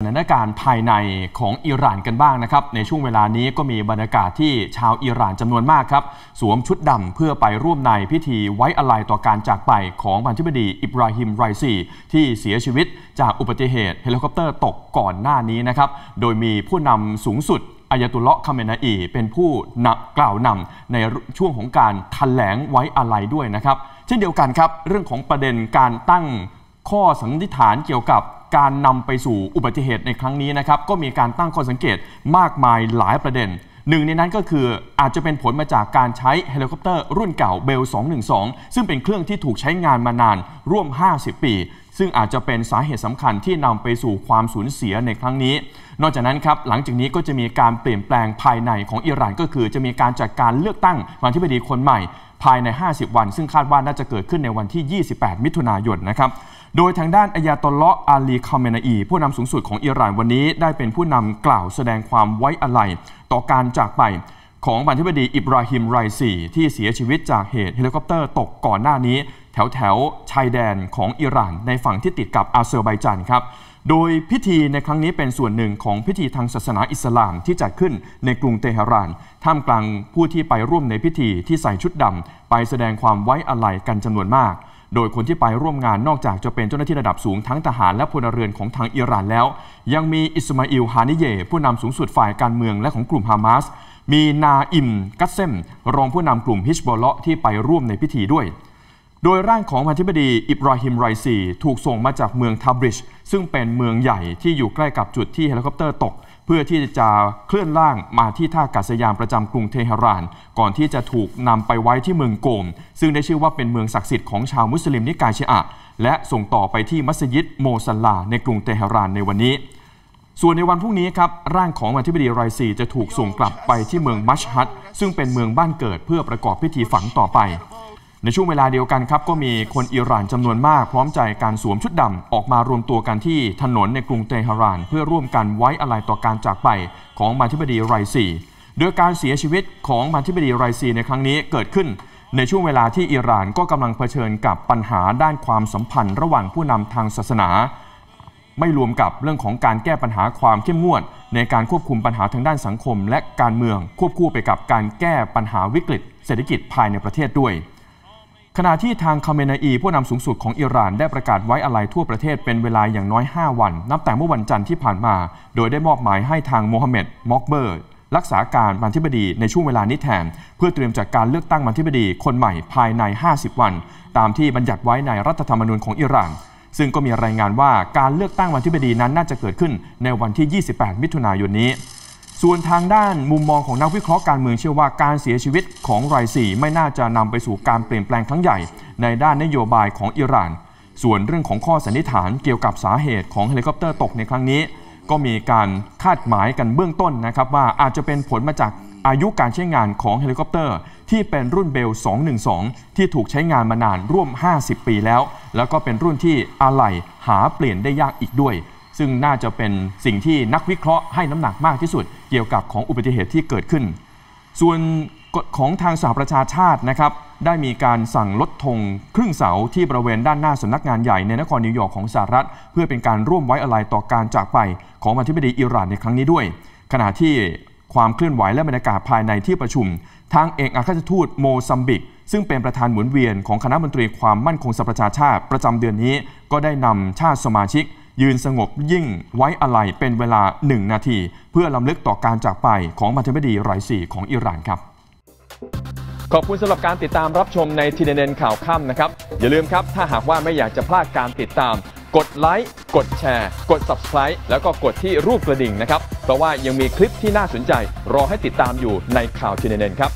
สถานการณ์ภายในของอิหร่านกันบ้างนะครับ ในช่วงเวลานี้ก็มีบรรยากาศที่ชาวอิหร่านจำนวนมากครับ สวมชุดดำเพื่อไปร่วมในพิธีไว้อาลัยต่อการจากไปของบันธิบดีอิบราฮิมไรซีที่เสียชีวิตจากอุบัติเหตุเฮลิคอปเตอร์ตกก่อนหน้านี้นะครับ โดยมีผู้นำสูงสุด อายตุลเลาะคาเมนาอีเป็นผู้นักกล่าวนำในช่วงของการแถลงไว้อาลัยด้วยนะครับเช่นเดียวกันครับ เรื่องของประเด็นการตั้งข้อสันนิษฐานเกี่ยวกับการนำไปสู่อุบัติเหตุในครั้งนี้นะครับ ก็มีการตั้งข้อสังเกตมากมายหลายประเด็น หนึ่งในนั้นก็คืออาจจะเป็นผลมาจากการใช้เฮลิคอปเตอร์รุ่นเก่าเบล212 ซึ่งเป็นเครื่องที่ถูกใช้งานมานานร่วม 50 ปี ซึ่งอาจจะเป็นสาเหตุสำคัญที่นำไปสู่ความสูญเสียในครั้งนี้ นอกจากนั้นครับหลังจากนี้ก็จะมีการเปลี่ยนแปลงภายในของอิหร่านก็คือจะมีการจัดการเลือกตั้งวันที่พอดีคนใหม่ ภายใน 50 วัน ซึ่งคาดว่าน่าจะเกิดขึ้นในวันที่ 28 มิถุนายนนะครับโดยทางด้านอายาตลเลาะอาลีคาเมนาอี ผู้นำสูงสุดของอิหร่านวันนี้ได้เป็นผู้นำกล่าวแสดงความไว้อาลัยต่อการจากไป ของบรรธิบดีอิบราฮิมไรซีที่เสียชีวิตจากเหตุเฮลิคอปเตอร์ตกก่อนหน้านี้ แถวแถวชายแดนของอิหร่าน ในฝั่งที่ติดกับอาเซอร์ไบจานครับ โดยพิธีในครั้งนี้เป็นส่วนหนึ่งของพิธีทางศาสนาอิสลามที่จัดขึ้นในกรุงเตหะราน ท่ามกลางผู้ที่ไปร่วมในพิธีที่ใส่ชุดดำไปแสดงความไว้อาลัยกันจำนวนมากโดยคนที่ไปร่วมงานนอกจากจะเป็นเจ้าหน้าที่ระดับสูงทั้งทหารและพลเรือนของทางอิหร่านแล้ว ยังมีอิสมาอิลฮานิเยผู้นำสูงสุดฝ่ายการเมืองและของกลุ่มฮามาส มีนาอิมกัตเซมรองผู้นำกลุ่มฮิชบอลเลาะที่ไปร่วมในพิธีด้วย โดยร่างของพันธิบดีอิบราฮิมไรซีถูกส่งมาจากเมืองทับริชซึ่งเป็นเมืองใหญ่ที่อยู่ใกล้กับจุดที่เฮลิคอปเตอร์ตกเพื่อที่จะเคลื่อนล่างมาที่ท่าากาศยานประจำกรุงเทหราน ก่อนที่จะถูกนำไปไว้ที่เมืองโกมซึ่งได้ชื่อว่าเป็นเมืองศักดิ์สิทธิ์ของชาวมุสลิมนิกายชีอะและส่งต่อไปที่มัสยิดโมซัลลาในกรุงเตหะรานในวันนี้ ส่วนในวันพรุ่งนี้ครับ ร่างของอธิบดีไรซีจะถูกส่งกลับไปที่เมืองมัชฮัดซึ่งเป็นเมืองบ้านเกิดเพื่อประกอบพิธีฝังต่อไปในช่วงเวลาเดียวกันครับก็มีคนอิหร่านจำนวนมากพร้อมใจการสวมชุดดำออกมารวมตัวกันที่ถนนในกรุงเตหะรานเพื่อร่วมกันไว้อะไรต่อการจากไปของมาธิบดีไรซีโดยการเสียชีวิตของมาธิบดีไรซีในครั้งนี้เกิดขึ้นในช่วงเวลาที่อิหร่านก็กำลังเผชิญกับปัญหาด้านความสัมพันธ์ระหว่างผู้นำทางศาสนา ไม่รวมกับเรื่องของการแก้ปัญหาความเข้มงวดในการควบคุมปัญหาทางด้านสังคมและการเมืองควบคู่ไปกับการแก้ปัญหาวิกฤตเศรษฐกิจภายในประเทศด้วยขณะที่ทางคาเมนาอีผู้นำสูงสุดของอิหร่านได้ประกาศไว้อะไรทั่วประเทศ เป็นเวลาอย่างน้อย 5 วันนับแต่เมื่อวันจันทร์ที่ผ่านมา โดยได้มอบหมายให้ทางโมฮัมเหม็ดมอกเบอร์ รักษาการบรรธิบดีในช่วงเวลานี้แทน เพื่อเตรียมจัดการเลือกตั้งบรรธิบดีคนใหม่ภายใน 50 วัน ตามที่บัญญัติไว้ในรัฐธรรมนูญของอิหร่านซึ่งก็มีรายงานว่าการเลือกตั้งบรรธิบดีนั้นน่าจะเกิดขึ้นในวันที่ 28 มิถุนายนนี้ส่วนทางด้านมุมมองของนักวิเคราะห์การเมืองเชื่อว่าการเสียชีวิตของไรซีไม่น่าจะนำไปสู่การเปลี่ยนแปลงครั้งใหญ่ในด้านนโยบายของอิหร่าน ส่วนเรื่องของข้อสันนิษฐานเกี่ยวกับสาเหตุของเฮลิคอปเตอร์ตกในครั้งนี้ ก็มีการคาดหมายกันเบื้องต้นนะครับว่าอาจจะเป็นผลมาจากอายุการใช้งานของเฮลิคอปเตอร์ที่เป็นรุ่นเบล212ที่ถูกใช้งานมานานร่วม 50 ปีแล้ว แล้วก็เป็นรุ่นที่อะไหล่หาเปลี่ยนได้ยากอีกด้วย ซึ่งน่าจะเป็นสิ่งที่นักวิเคราะห์ให้น้ำหนักมากที่สุดเกี่ยวกับของอุบัติเหตุที่เกิดขึ้น ส่วนกฎของทางสหประชาชาตินะครับ ได้มีการสั่งลดธงครึ่งเสาที่บริเวณด้านหน้าสำนักงานใหญ่ในนครนิวยอร์กของสหรัฐ เพื่อเป็นการร่วมไว้อะไรต่อการจากไปของอธิบดีอิหร่านในครั้งนี้ด้วย ขณะที่ความเคลื่อนไหวและบรรยากาศภายในที่ประชุมทางเอกอัคราชทูตโมซัมบิก ซึ่งเป็นประธานหมุนเวียน ของคณะมนตรีความมั่นคงสหประชาชาติ ประจำเดือนนี้ก็ได้นำชาติสมาชิกยืนสงบยิ่งไว้อาลัยเป็นเวลา 1 นาที เพื่อลำลึกต่อการจากไปของมัธยดีรายสี่ของอิหร่านครับ ขอบคุณสำหรับการติดตามรับชมในทีเด็นข่าวค่ำนะครับ อย่าลืมครับถ้าหากว่าไม่อยากจะพลาดการติดตาม กดไลค์กดแชร์ กด Subscribe แล้วก็กดที่รูปกระดิ่งนะครับเพราะว่ายังมีคลิปที่น่าสนใจ รอให้ติดตามอยู่ในข่าวทีเด็นครับ